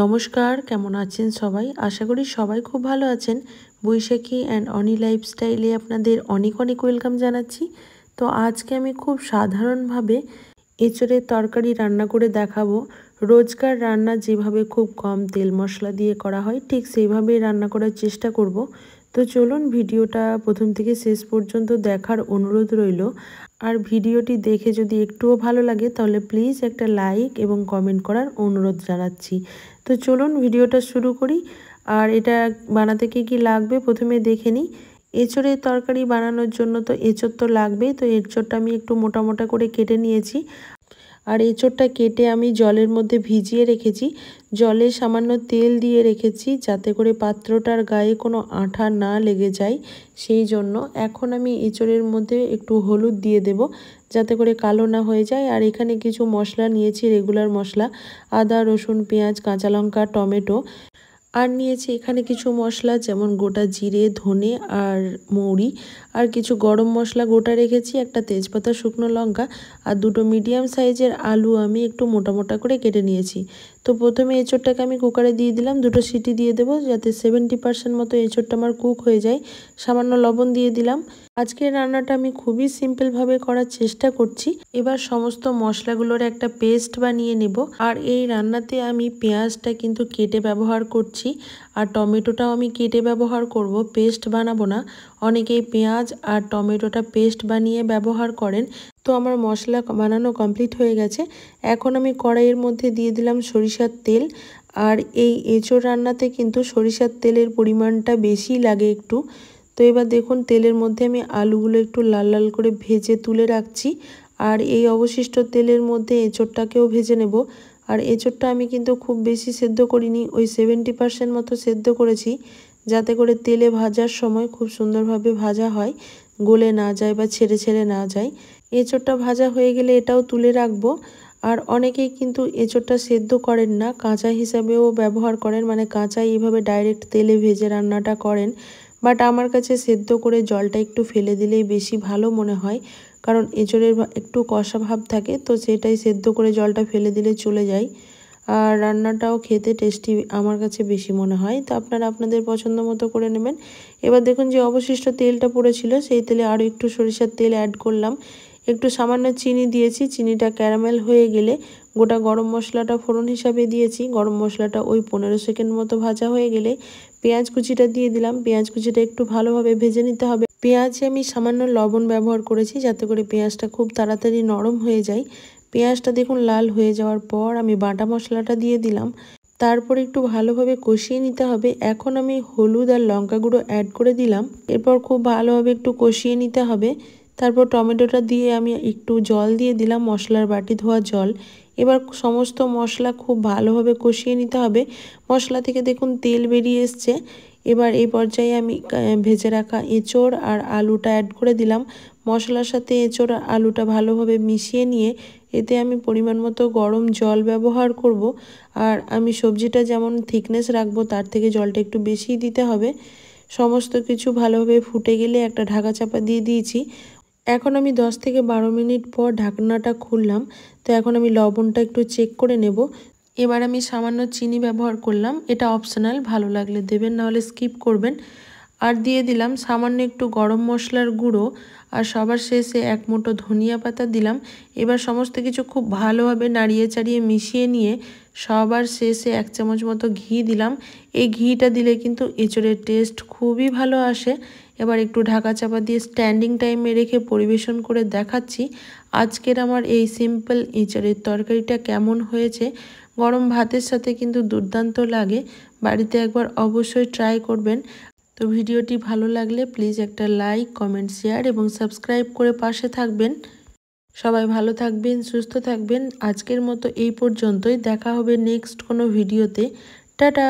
নমস্কার কেমন আছেন সবাই আশা করি সবাই খুব ভালো আছেন বৈশাখী অ্যান্ড অনি লাইফস্টাইলে আপনাদের অনেক অনেক ওয়েলকাম জানাচ্ছি তো আজকে আমি খুব সাধারণভাবে এঁচড়ের তরকারি রান্না করে দেখাবো রোজকার রান্না যেভাবে খুব কম তেল মশলা দিয়ে করা হয় ঠিক সেইভাবেই রান্না করার চেষ্টা করব তো চলুন ভিডিওটা প্রথম থেকে শেষ পর্যন্ত দেখার অনুরোধ রইল আর ভিডিওটি দেখে যদি একটুও ভালো লাগে তাহলে প্লিজ একটা লাইক এবং কমেন্ট করার অনুরোধ জানাচ্ছি তো চলুন ভিডিওটা শুরু করি আর এটা বানাতে কী কী লাগবে প্রথমে দেখে নিই এঁচড়ের তরকারি বানানোর জন্য তো এঁচড় তো লাগবেই তো এঁচড়টা আমি একটু মোটা মোটা করে কেটে নিয়েছি আর এঁচোড়টা কেটে আমি জলের মধ্যে ভিজিয়ে রেখেছি জলে সামান্য তেল দিয়ে রেখেছি যাতে করে পাত্রটার গায়ে কোনো আঠা না লেগে যায় সেই জন্য এখন আমি এঁচোড়ের মধ্যে একটু হলুদ দিয়ে দেব যাতে করে কালো না হয়ে যায় আর এখানে কিছু মশলা নিয়েছি রেগুলার মশলা আদা রসুন পেঁয়াজ কাঁচা লঙ্কা টমেটো আর নিয়েছি এখানে কিছু মশলা যেমন গোটা জিরে ধনে আর মৌরি আর কিছু গরম মশলা গোটা রেখেছি একটা তেজপাতা শুকনো লঙ্কা আর দুটো মিডিয়াম সাইজের আলু আমি একটু মোটা মোটা করে কেটে নিয়েছি তো প্রথমে এঁচোড়টাকে আমি কুকারে দিয়ে দিলাম দুটো সিটি দিয়ে দেবো যাতে সেভেন্টি পার্সেন্ট মতো এঁচোড়টা আমার কুক হয়ে যায় সামান্য লবণ দিয়ে দিলাম আজকের রান্নাটা আমি খুবই সিম্পলভাবে করার চেষ্টা করছি এবার সমস্ত মশলাগুলোর একটা পেস্ট বানিয়ে নেব আর এই রান্নাতে আমি পেঁয়াজটা কিন্তু কেটে ব্যবহার করছি আর টমেটোটাও আমি কেটে ব্যবহার করব পেস্ট বানাবো না অনেকেই পেঁয়াজ আর টমেটোটা পেস্ট বানিয়ে ব্যবহার করেন তো আমার মশলা বানানো কমপ্লিট হয়ে গেছে এখন আমি কড়াইয়ের মধ্যে দিয়ে দিলাম সরিষার তেল আর এই এঁচোড় রান্নাতে কিন্তু সরিষার তেলের পরিমাণটা বেশি লাগে একটু তো এবার দেখুন তেলের মধ্যে আমি আলুগুলো একটু লাল লাল করে ভেজে তুলে রাখছি আর এই অবশিষ্ট তেলের মধ্যে এঁচোড়টাকেও ভেজে নেব আর এঁচোড়টা আমি কিন্তু খুব বেশি সেদ্ধ করিনি ওই সেভেন্টি পারসেন্ট মতো সেদ্ধ করেছি যাতে করে তেলে ভাজার সময় খুব সুন্দরভাবে ভাজা হয় গলে না যায় বা ছেড়ে ছেড়ে না যায় এঁচোড়টা ভাজা হয়ে গেলে এটাও তুলে রাখবো আর অনেকেই কিন্তু এঁচোড়টা সেদ্ধ করেন না কাঁচা হিসাবেও ব্যবহার করেন মানে কাঁচা এইভাবে ডাইরেক্ট তেলে ভেজে রান্নাটা করেন বাট আমার কাছে সেদ্ধ করে জলটা একটু ফেলে দিলেই বেশি ভালো মনে হয় কারণ এঁচোড়ের একটু কষা ভাব থাকে তো সেটাই সেদ্ধ করে জলটা ফেলে দিলে চলে যায় আর রান্নাটাও খেতে টেস্টি আমার কাছে বেশি মনে হয় তো আপনারা আপনাদের পছন্দ মতো করে নেবেন এবার দেখুন যে অবশিষ্ট তেলটা পড়েছিল সেই তেলে আরও একটু সরিষার তেল অ্যাড করলাম একটু সামান্য চিনি দিয়েছি চিনিটা ক্যারামেল হয়ে গেলে গোটা গরম মশলাটা ফোড়ন হিসাবে দিয়েছি গরম মশলাটা ওই পনেরো সেকেন্ড মতো ভাজা হয়ে গেলে পেঁয়াজ কুচিটা দিয়ে দিলাম পেঁয়াজ কুচিটা একটু ভালোভাবে ভেজে নিতে হবে পেঁয়াজে আমি সামান্য লবণ ব্যবহার করেছি যাতে করে পেঁয়াজটা খুব তাড়াতাড়ি নরম হয়ে যায় পেঁয়াজটা দেখুন লাল হয়ে যাওয়ার পর আমি বাটা মশলাটা দিয়ে দিলাম তারপর একটু ভালোভাবে কষিয়ে নিতে হবে এখন আমি হলুদ আর লঙ্কা গুঁড়ো অ্যাড করে দিলাম এরপর খুব ভালোভাবে একটু কষিয়ে নিতে হবে তারপর টমেটোটা দিয়ে আমি একটু জল দিয়ে দিলাম মশলার বাটি ধোয়া জল এবার সমস্ত মশলা খুব ভালোভাবে কষিয়ে নিতে হবে মশলা থেকে দেখুন তেল বেরিয়ে এসছে এবার এই পর্যায়ে আমি ভেজে রাখা এঁচড় আর আলুটা অ্যাড করে দিলাম মশলার সাথে এঁচড় আর আলুটা ভালোভাবে মিশিয়ে নিয়ে এতে আমি পরিমাণ মতো গরম জল ব্যবহার করব আর আমি সবজিটা যেমন থিকনেস রাখবো তার থেকে জলটা একটু বেশি দিতে হবে সমস্ত কিছু ভালোভাবে ফুটে গেলে একটা ঢাকা চাপা দিয়ে দিয়েছি এখন আমি 10 থেকে বারো মিনিট পর ঢাকনাটা খুললাম তো এখন আমি লবণটা একটু চেক করে নেব এবার আমি সামান্য চিনি ব্যবহার করলাম এটা অপশনাল ভালো লাগলে দেবেন নাহলে স্কিপ করবেন আর দিয়ে দিলাম সামান্য একটু গরম মশলার গুঁড়ো আর সবার শেষে এক মুঠো ধনিয়া পাতা দিলাম এবার সমস্ত কিছু খুব ভালোভাবে নাড়িয়ে চাড়িয়ে মিশিয়ে নিয়ে সবার শেষে এক চামচ মতো ঘি দিলাম এই ঘিটা দিলে কিন্তু এঁচড়ের টেস্ট খুবই ভালো আসে এবার একটু ঢাকা চাপা দিয়ে স্ট্যান্ডিং টাইমে রেখে পরিবেশন করে দেখাচ্ছি আজকের আমার এই সিম্পল ইঁচড়ের তরকারিটা কেমন হয়েছে গরম ভাতের সাথে কিন্তু দুর্দান্ত লাগে বাড়িতে একবার অবশ্যই ট্রাই করবেন তো ভিডিওটি ভালো লাগলে প্লিজ একটা লাইক কমেন্ট শেয়ার এবং সাবস্ক্রাইব করে পাশে থাকবেন সবাই ভালো থাকবেন সুস্থ থাকবেন আজকের মতো এই পর্যন্তই দেখা হবে নেক্সট কোনো ভিডিওতে টাটা